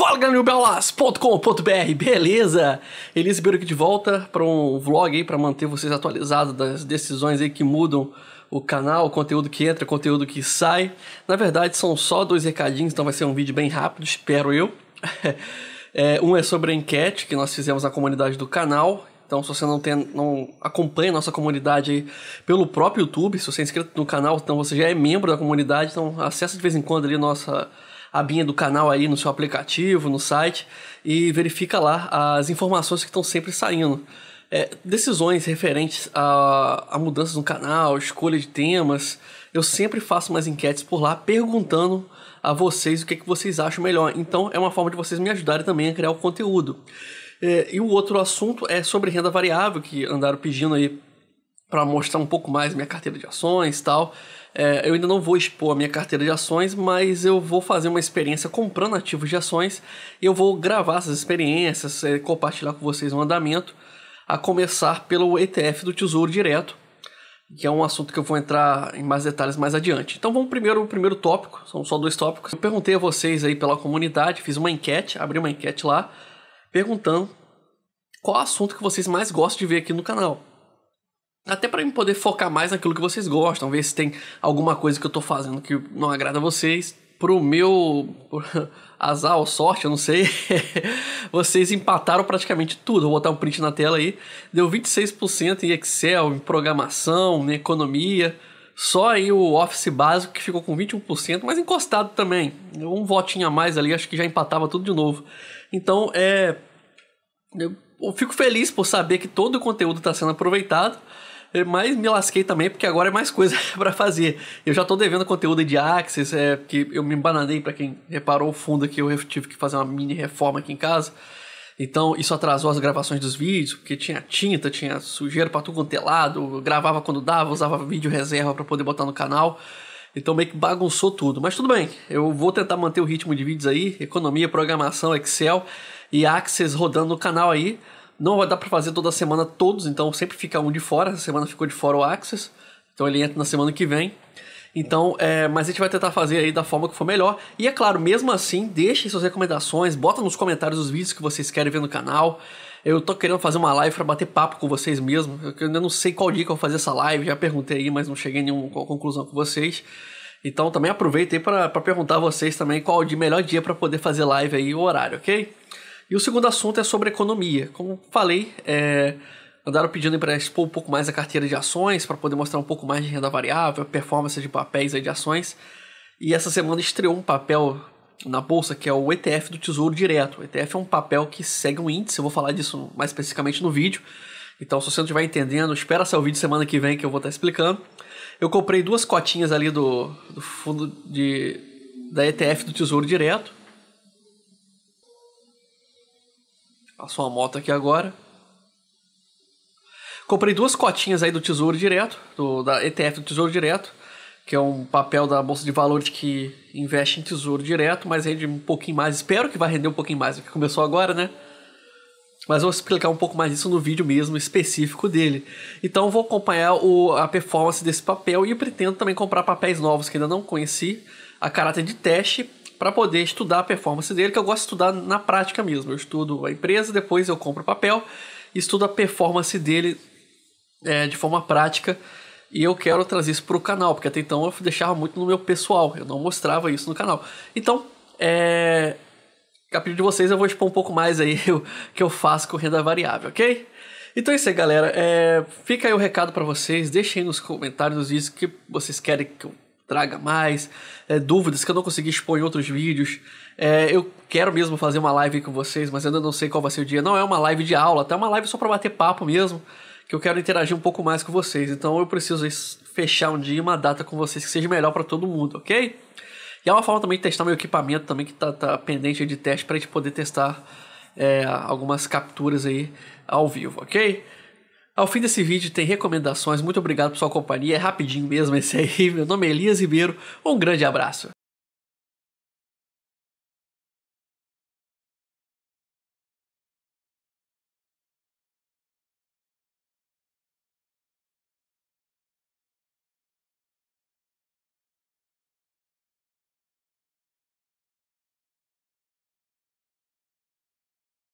Fala galerinhobelas.com.br, beleza? Elias Ribeiro aqui de volta para um vlog aí para manter vocês atualizados das decisões aí que mudam o canal, o conteúdo que entra, o conteúdo que sai. Na verdade são só dois recadinhos, então vai ser um vídeo bem rápido, espero eu. É, um é sobre a enquete que nós fizemos na comunidade do canal. Então, se você não, tem, não acompanha a nossa comunidade aí pelo próprio YouTube, se você é inscrito no canal, então você já é membro da comunidade, então acessa de vez em quando ali nossa abinha do canal aí no seu aplicativo, no site e verifica lá as informações que estão sempre saindo. É, decisões referentes a, a mudanças no canal, escolha de temas, eu sempre faço umas enquetes por lá perguntando a vocês o que, é que vocês acham melhor. Então é uma forma de vocês me ajudarem também a criar o conteúdo. É, e o outro assunto é sobre renda variável, que andaram pedindo aí para mostrar um pouco mais minha carteira de ações e tal. É, eu ainda não vou expor a minha carteira de ações, mas eu vou fazer uma experiência comprando ativos de ações. e Eu vou gravar essas experiências, é, compartilhar com vocês um andamento, a começar pelo ETF do Tesouro Direto, que é um assunto que eu vou entrar em mais detalhes mais adiante. Então vamos primeiro o primeiro tópico, são só dois tópicos. Eu perguntei a vocês aí pela comunidade, fiz uma enquete, abri uma enquete lá, perguntando qual assunto que vocês mais gostam de ver aqui no canal. Até para eu poder focar mais naquilo que vocês gostam, ver se tem alguma coisa que eu tô fazendo que não agrada a vocês. Pro meu azar ou sorte, eu não sei, vocês empataram praticamente tudo. Vou botar um print na tela aí. Deu 26% em Excel, em programação, em economia. Só aí o Office básico que ficou com 21%, mas encostado também. Um votinho a mais ali, acho que já empatava tudo de novo. Então, é. Eu fico feliz por saber que todo o conteúdo está sendo aproveitado. Mas me lasquei também, porque agora é mais coisa para fazer. Eu já tô devendo conteúdo de Axis, é, porque eu me bananei para quem reparou o fundo que eu tive que fazer uma mini reforma aqui em casa. Então, isso atrasou as gravações dos vídeos, porque tinha tinta, tinha sujeira para tudo quanto é lado, gravava quando dava, usava vídeo reserva para poder botar no canal. Então meio que bagunçou tudo. Mas tudo bem, eu vou tentar manter o ritmo de vídeos aí, economia, programação, Excel e Access rodando no canal aí. Não vai dar para fazer toda semana todos, então sempre fica um de fora. Essa semana ficou de fora o Axis, então ele entra na semana que vem. Então, é, mas a gente vai tentar fazer aí da forma que for melhor. E é claro, mesmo assim, deixem suas recomendações, bota nos comentários os vídeos que vocês querem ver no canal. Eu tô querendo fazer uma live para bater papo com vocês mesmo. Eu ainda não sei qual dia que eu vou fazer essa live, já perguntei aí, mas não cheguei a nenhuma conclusão com vocês. Então também aproveitei para perguntar a vocês também qual o melhor dia para poder fazer live aí o horário, ok? E o segundo assunto é sobre economia. Como falei, é, andaram pedindo para expor um pouco mais a carteira de ações, para poder mostrar um pouco mais de renda variável, performance de papéis aí de ações. E essa semana estreou um papel na bolsa que é o ETF do Tesouro Direto. O ETF é um papel que segue um índice, eu vou falar disso mais especificamente no vídeo. Então, se você não estiver entendendo, espera ser o vídeo semana que vem que eu vou estar explicando. Eu comprei duas cotinhas ali do, do fundo de, da ETF do Tesouro Direto Passou uma moto aqui agora. Comprei duas cotinhas aí do Tesouro Direto, do, da ETF do Tesouro Direto, que é um papel da Bolsa de Valores que investe em Tesouro Direto, mas rende um pouquinho mais. Espero que vai render um pouquinho mais do que começou agora, né? Mas vou explicar um pouco mais isso no vídeo mesmo específico dele. Então vou acompanhar o, a performance desse papel e pretendo também comprar papéis novos que ainda não conheci, a caráter de teste, para poder estudar a performance dele, que eu gosto de estudar na prática mesmo. Eu estudo a empresa, depois eu compro papel, estudo a performance dele é, de forma prática. E eu quero trazer isso para o canal, porque até então eu deixava muito no meu pessoal, eu não mostrava isso no canal. Então, é, a pedido de vocês, eu vou expor um pouco mais aí o que eu faço com renda variável, ok? Então é isso aí, galera. É, fica aí o recado para vocês. Deixem nos comentários os vídeos que vocês querem que eu traga mais é, dúvidas que eu não consegui expor em outros vídeos. É, eu quero mesmo fazer uma live com vocês, mas ainda não sei qual vai ser o dia. Não é uma live de aula, até tá? uma live só para bater papo mesmo, que eu quero interagir um pouco mais com vocês. Então eu preciso fechar um dia e uma data com vocês que seja melhor para todo mundo, ok? E é uma forma também de testar meu equipamento também que tá, tá pendente de teste para a gente poder testar é, algumas capturas aí ao vivo, ok? Ao fim desse vídeo tem recomendações, muito obrigado por sua companhia, é rapidinho mesmo esse aí. Meu nome é Elias Ribeiro, um grande abraço.